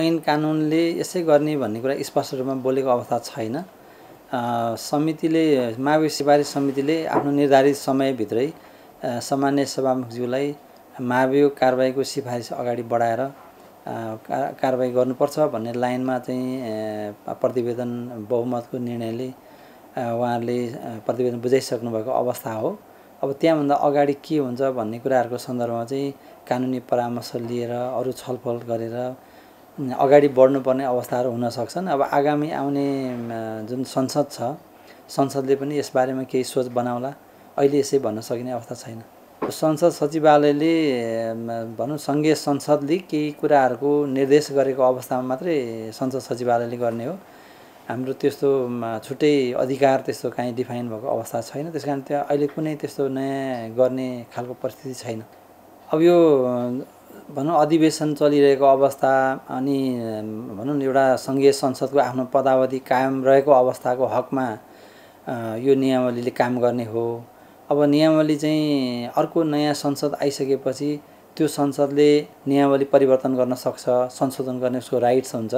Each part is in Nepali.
ऐन कानुनले यसै गर्ने भन्ने कुरा स्पष्ट रूपमा बोलेको अवस्था छैन समितिले मावि सिफारिस समितिले आफ्नो निर्धारित समयभित्रै सामान्य सभामुखज्यूलाई महाभियोग कारवाहीको सिफारिस अगाडि बढाएर कारवाही गर्नुपर्छ भन्ने लाइनमा चाहिँ प्रतिवेदन बहुमतको निर्णयले उहाँहरूले प्रतिवेदन बुझाइसक्नुभएको अवस्था हो अब त्यहाँभन्दा अगाडि के हुन्छ भन्ने कुराहरूको सन्दर्भमा चाहिँ कानुनी परामर्श लिएर अरू छलफल गरेर अगाडि बढ्नुपर्ने अवस्थाहरू हुन सक्छन् अब आगामी आउने जुन संसद छ संसदले पनि यसबारेमा केही सोच बनाउला अहिले यसै भन्न सकिने अवस्था छैन संसद सचिवालयले भनौँ सङ्घीय संसदले केही कुराहरूको निर्देश गरेको अवस्थामा मात्रै संसद सचिवालयले गर्ने हो हाम्रो त्यस्तो छुट्टै अधिकार त्यस्तो काहीँ डिफाइन भएको अवस्था छैन त्यस कारण त्यहाँ अहिले कुनै त्यस्तो नयाँ गर्ने खालको परिस्थिति छैन अब यो भनौँ अधिवेशन चलिरहेको अवस्था अनि भनौँ न एउटा सङ्घीय संसदको आफ्नो पदावधि कायम रहेको अवस्थाको हकमा यो नियमावलीले काम गर्ने हो अब नियमावली चाहिँ अर्को नयाँ संसद आइसकेपछि त्यो संसदले नियमावली परिवर्तन गर्न सक्छ संशोधन गर्ने उसको राइट्स हुन्छ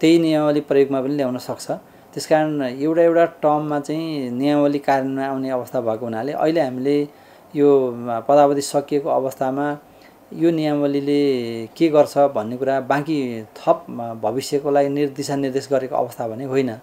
त्यही नियमावली प्रयोगमा पनि ल्याउन सक्छ त्यस कारण एउटा एउटा टर्ममा चाहिँ नियमावली कार्यान्वयन आउने अवस्था भएको हुनाले अहिले हामीले यो पदावधि सकिएको अवस्थामा यो नियमावलीले के गर्छ भन्ने कुरा बाँकी थप भविष्यको लागि निर्देश गरेको अवस्था भने होइन